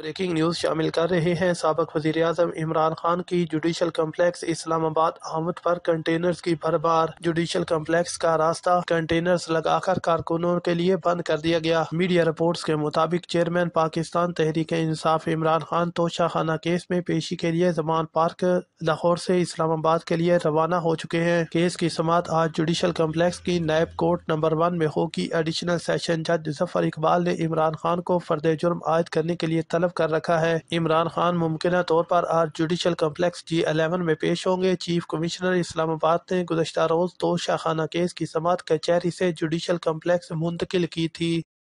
breaking news शामिल कर रहे हैं सबक वजीर अजम इमरान खान की जुडिशल कम्प्लेक्स इस्लामाबाद आमद पर कंटेनर्स की भर बार जुडिशल कम्प्लेक्स का रास्ता कंटेनर्स लगाकर कारकुनों के लिए बंद कर दिया गया मीडिया रिपोर्ट्स के मुताबिक चेयरमैन पाकिस्तान तहरीक इंसाफ इमरान खान खाना केस में पेशी के लिए जमान पार्क लाहौर ऐसी इस्लामाबाद के लिए रवाना हो चुके हैं केस की समात आज जुडिशल कम्प्लेक्स की नायब कोर्ट नंबर वन में होगी एडिशनल सेशन जज जफर इकबाल ने इमरान खान को फर्द जुर्म आयद करने के लिए तलब मुतलब कर रखा है इमरान खान मुमकिन तौर पर आज जुडिशल कम्प्लेक्स जी अलेवन में पेश होंगे चीफ कमिश्नर इस्लामाबाद ने गुजशत रोज दो शाखाना केस की समात कचहरी से जुडिशल कम्प्लेक्स मुंतकिल की थी